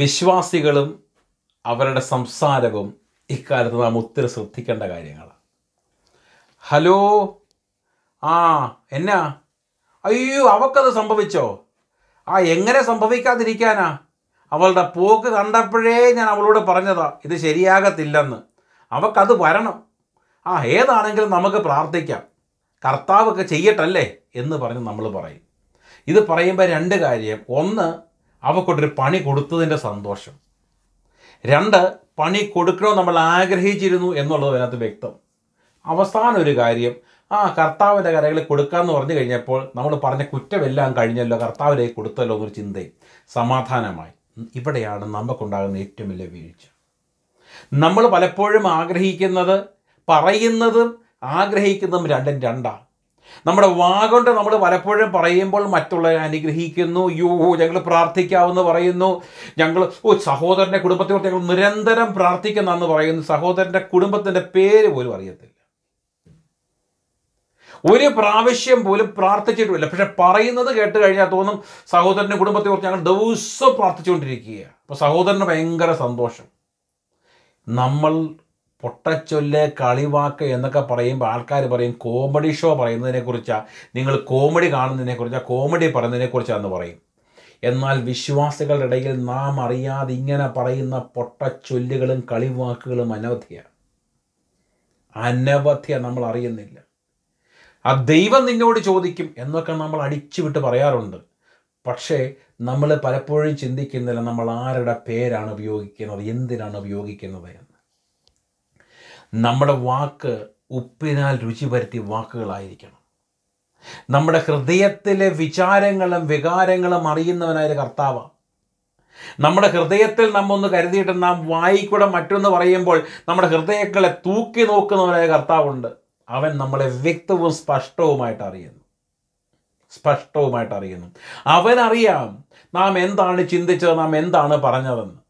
വിശ്വാസികളും അവരുടെ സംസാരവും ഇക്കാലത്ത് നാം ഒത്തിരി ശ്രദ്ധിക്കേണ്ട കാര്യങ്ങളാണ് ഹലോ ആ എന്നാ അയ്യോ അവക്കത് സംഭവിച്ചോ ആ എങ്ങനെ സംഭവിക്കാതിരിക്കാനാ അവളുടെ പോക്ക് കണ്ടപ്പോഴേ ഞാൻ അവളോട് പറഞ്ഞതാ ഇത് ശരിയാകത്തില്ലെന്ന് അവക്കത് വരണം ആ ഏതാണെങ്കിലും നമുക്ക് പ്രാർത്ഥിക്കാം കർത്താവൊക്കെ ചെയ്യട്ടല്ലേ എന്ന് പറഞ്ഞ് നമ്മൾ പറയും ഇത് പറയുമ്പോൾ രണ്ട് കാര്യം ഒന്ന് അവക്കൊട്ടൊരു പണി കൊടുത്തതിൻ്റെ സന്തോഷം രണ്ട് പണി കൊടുക്കണമെന്ന് നമ്മൾ ആഗ്രഹിച്ചിരുന്നു എന്നുള്ളത് അതിനകത്ത് വ്യക്തം അവസാന ഒരു കാര്യം ആ കർത്താവിൻ്റെ കരകളിൽ കൊടുക്കാമെന്ന് പറഞ്ഞു കഴിഞ്ഞപ്പോൾ നമ്മൾ പറഞ്ഞ കുറ്റമെല്ലാം കഴിഞ്ഞല്ലോ കർത്താവിലേക്ക് കൊടുത്തല്ലോ എന്നൊരു ചിന്തയും സമാധാനമായി ഇവിടെയാണ് നമുക്കുണ്ടാകുന്ന ഏറ്റവും വലിയ വീഴ്ച നമ്മൾ പലപ്പോഴും ആഗ്രഹിക്കുന്നത് പറയുന്നതും ആഗ്രഹിക്കുന്നതും രണ്ടും രണ്ടാണ് നമ്മുടെ വാഗൊണ്ട് നമ്മൾ പലപ്പോഴും പറയുമ്പോൾ മറ്റുള്ളവരെ അനുഗ്രഹിക്കുന്നു യോ ഞങ്ങൾ പ്രാർത്ഥിക്കാമെന്ന് പറയുന്നു ഞങ്ങൾ ഓ സഹോദരൻ്റെ കുടുംബത്തെ ഞങ്ങൾ നിരന്തരം എന്ന് പറയുന്നു സഹോദരൻ്റെ കുടുംബത്തിൻ്റെ പേര് പോലും അറിയത്തില്ല ഒരു പ്രാവശ്യം പോലും പ്രാർത്ഥിച്ചിട്ടുമില്ല പക്ഷെ പറയുന്നത് കേട്ട് കഴിഞ്ഞാൽ തോന്നും സഹോദരൻ്റെ കുടുംബത്തെക്കുറിച്ച് ഞങ്ങൾ ദിവസം പ്രാർത്ഥിച്ചുകൊണ്ടിരിക്കുകയാണ് അപ്പോൾ സഹോദരന് ഭയങ്കര സന്തോഷം നമ്മൾ പൊട്ടച്ചൊല്ല് കളിവാക്ക് എന്നൊക്കെ പറയുമ്പോൾ ആൾക്കാർ പറയും കോമഡി ഷോ പറയുന്നതിനെക്കുറിച്ചാണ് നിങ്ങൾ കോമഡി കാണുന്നതിനെക്കുറിച്ചാണ് കോമഡി പറയുന്നതിനെക്കുറിച്ചാണെന്ന് പറയും എന്നാൽ വിശ്വാസികളുടെ ഇടയിൽ നാം അറിയാതെ ഇങ്ങനെ പറയുന്ന പൊട്ടച്ചൊല്ലുകളും കളിവാക്കുകളും അനവധിയാണ് അനവധിയാണ് നമ്മൾ അറിയുന്നില്ല ആ ദൈവം നിന്നോട് ചോദിക്കും എന്നൊക്കെ നമ്മൾ അടിച്ചുവിട്ട് പറയാറുണ്ട് പക്ഷേ നമ്മൾ പലപ്പോഴും ചിന്തിക്കുന്നില്ല നമ്മൾ ആരുടെ പേരാണ് ഉപയോഗിക്കുന്നത് എന്തിനാണ് ഉപയോഗിക്കുന്നത് എന്ന് നമ്മുടെ വാക്ക് ഉപ്പിനാൽ രുചി വരുത്തിയ വാക്കുകളായിരിക്കണം നമ്മുടെ ഹൃദയത്തിലെ വിചാരങ്ങളും വികാരങ്ങളും അറിയുന്നവനായ കർത്താവാണ് നമ്മുടെ ഹൃദയത്തിൽ നമ്മൊന്ന് ഒന്ന് കരുതിയിട്ട് നാം വായിക്കൂടെ മറ്റൊന്ന് പറയുമ്പോൾ നമ്മുടെ ഹൃദയങ്ങളെ തൂക്കി നോക്കുന്നവനായ കർത്താവുണ്ട് അവൻ നമ്മളെ വ്യക്തവും സ്പഷ്ടവുമായിട്ട് അറിയുന്നു സ്പഷ്ടവുമായിട്ട് അറിയുന്നു അവനറിയാം നാം എന്താണ് ചിന്തിച്ചത് നാം എന്താണ് പറഞ്ഞതെന്ന്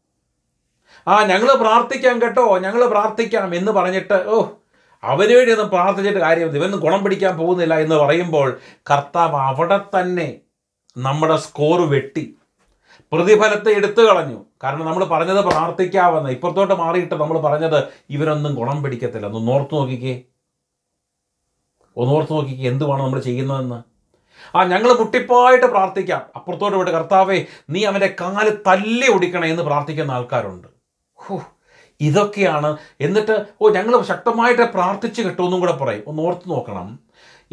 ആ ഞങ്ങൾ പ്രാർത്ഥിക്കാം കേട്ടോ ഞങ്ങൾ പ്രാർത്ഥിക്കാം എന്ന് പറഞ്ഞിട്ട് ഓ അവരുവേണ്ടിയൊന്നും പ്രാർത്ഥിച്ചിട്ട് കാര്യമില്ല ഇവനൊന്നും ഗുണം പിടിക്കാൻ പോകുന്നില്ല എന്ന് പറയുമ്പോൾ കർത്താവ് അവിടെ തന്നെ നമ്മുടെ സ്കോർ വെട്ടി പ്രതിഫലത്തെ എടുത്തു കളഞ്ഞു കാരണം നമ്മൾ പറഞ്ഞത് പ്രാർത്ഥിക്കാവുന്ന ഇപ്പുറത്തോട്ട് മാറിയിട്ട് നമ്മൾ പറഞ്ഞത് ഇവരൊന്നും ഗുണം പിടിക്കത്തില്ല ഒന്ന് ഓർത്ത് നോക്കിക്കേ ഒന്ന് ഓർത്ത് നോക്കിക്കേ എന്തുവാണ് നമ്മൾ ചെയ്യുന്നതെന്ന് ആ ഞങ്ങൾ മുട്ടിപ്പായിട്ട് പ്രാർത്ഥിക്കാം അപ്പുറത്തോട്ട് വിട്ട് കർത്താവേ നീ അവൻ്റെ കാല് തല്ലി ഒടിക്കണേ എന്ന് പ്രാർത്ഥിക്കുന്ന ആൾക്കാരുണ്ട് ഹോ ഇതൊക്കെയാണ് എന്നിട്ട് ഓ ഞങ്ങൾ ശക്തമായിട്ട് പ്രാർത്ഥിച്ച് കിട്ടുമെന്നും കൂടെ പറയും ഒന്ന് ഓർത്ത് നോക്കണം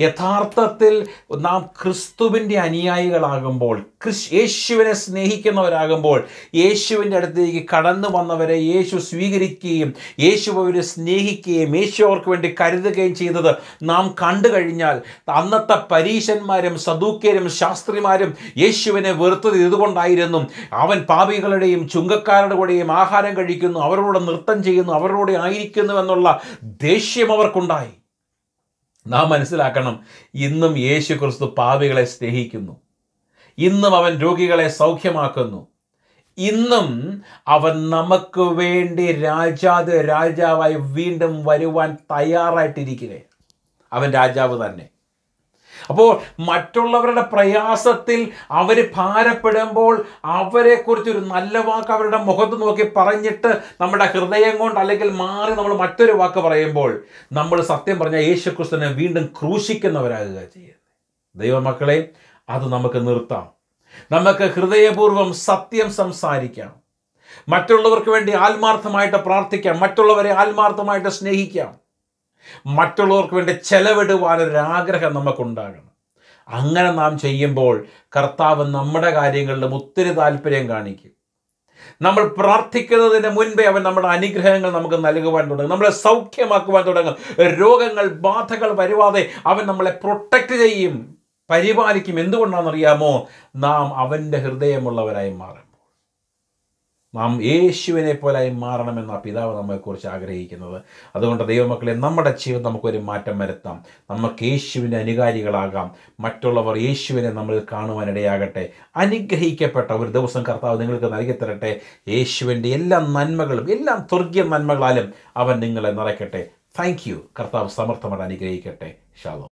യഥാർത്ഥത്തിൽ നാം ക്രിസ്തുവിൻ്റെ അനുയായികളാകുമ്പോൾ ക്രിസ് യേശുവിനെ സ്നേഹിക്കുന്നവരാകുമ്പോൾ യേശുവിൻ്റെ അടുത്തേക്ക് കടന്നു വന്നവരെ യേശു സ്വീകരിക്കുകയും യേശു അവരെ സ്നേഹിക്കുകയും യേശു അവർക്ക് വേണ്ടി കരുതുകയും ചെയ്തത് നാം കണ്ടു കഴിഞ്ഞാൽ അന്നത്തെ പരീശന്മാരും സദൂക്യരും ശാസ്ത്രിമാരും യേശുവിനെ വെറുത്തത് ഇതുകൊണ്ടായിരുന്നു അവൻ പാപികളുടെയും ചുങ്കക്കാരുടെ കൂടെയും ആഹാരം കഴിക്കുന്നു അവരോട് നൃത്തം ചെയ്യുന്നു അവരോട് ആയിരിക്കുന്നു എന്നുള്ള ദേഷ്യം അവർക്കുണ്ടായി നാം മനസ്സിലാക്കണം ഇന്നും യേശു ക്രിസ്തു പാപികളെ സ്നേഹിക്കുന്നു ഇന്നും അവൻ രോഗികളെ സൗഖ്യമാക്കുന്നു ഇന്നും അവൻ നമുക്ക് വേണ്ടി രാജാത് രാജാവായി വീണ്ടും വരുവാൻ തയ്യാറായിട്ടിരിക്കണേ അവൻ രാജാവ് തന്നെ അപ്പോൾ മറ്റുള്ളവരുടെ പ്രയാസത്തിൽ അവർ ഭാരപ്പെടുമ്പോൾ അവരെക്കുറിച്ച് ഒരു നല്ല വാക്ക് അവരുടെ മുഖത്ത് നോക്കി പറഞ്ഞിട്ട് നമ്മുടെ ഹൃദയം കൊണ്ട് അല്ലെങ്കിൽ മാറി നമ്മൾ മറ്റൊരു വാക്ക് പറയുമ്പോൾ നമ്മൾ സത്യം പറഞ്ഞ യേശു ക്രിസ്തുവിനെ വീണ്ടും ക്രൂശിക്കുന്നവരാകുക ചെയ്യുന്നത് ദൈവമക്കളെ അത് നമുക്ക് നിർത്താം നമുക്ക് ഹൃദയപൂർവ്വം സത്യം സംസാരിക്കാം മറ്റുള്ളവർക്ക് വേണ്ടി ആത്മാർത്ഥമായിട്ട് പ്രാർത്ഥിക്കാം മറ്റുള്ളവരെ ആത്മാർത്ഥമായിട്ട് സ്നേഹിക്കാം മറ്റുള്ളവർക്ക് വേണ്ടി ചെലവിടുവാനൊരാഗ്രഹം നമുക്കുണ്ടാകണം അങ്ങനെ നാം ചെയ്യുമ്പോൾ കർത്താവ് നമ്മുടെ കാര്യങ്ങളിലും ഒത്തിരി താല്പര്യം കാണിക്കും നമ്മൾ പ്രാർത്ഥിക്കുന്നതിന് മുൻപേ അവൻ നമ്മുടെ അനുഗ്രഹങ്ങൾ നമുക്ക് നൽകുവാൻ തുടങ്ങും നമ്മളെ സൗഖ്യമാക്കുവാൻ തുടങ്ങും രോഗങ്ങൾ ബാധകൾ വരുവാതെ അവൻ നമ്മളെ പ്രൊട്ടക്റ്റ് ചെയ്യും പരിപാലിക്കും എന്തുകൊണ്ടാണെന്നറിയാമോ നാം അവൻ്റെ ഹൃദയമുള്ളവരായി മാറും നാം യേശുവിനെ പോലായി മാറണമെന്ന പിതാവ് നമ്മെക്കുറിച്ച് ആഗ്രഹിക്കുന്നത് അതുകൊണ്ട് ദൈവമക്കളെ നമ്മുടെ ജീവിതം നമുക്കൊരു മാറ്റം വരുത്താം നമുക്ക് യേശുവിൻ്റെ അനുകാരികളാകാം മറ്റുള്ളവർ യേശുവിനെ നമ്മൾ കാണുവാനിടയാകട്ടെ അനുഗ്രഹിക്കപ്പെട്ട ഒരു ദിവസം കർത്താവ് നിങ്ങൾക്ക് നൽകിത്തരട്ടെ യേശുവിൻ്റെ എല്ലാ നന്മകളും എല്ലാ സ്വർഗീയ നന്മകളാലും അവൻ നിങ്ങളെ നിറയ്ക്കട്ടെ താങ്ക് യു കർത്താവ് സമർത്ഥമായിട്ട് അനുഗ്രഹിക്കട്ടെ ഷാലോ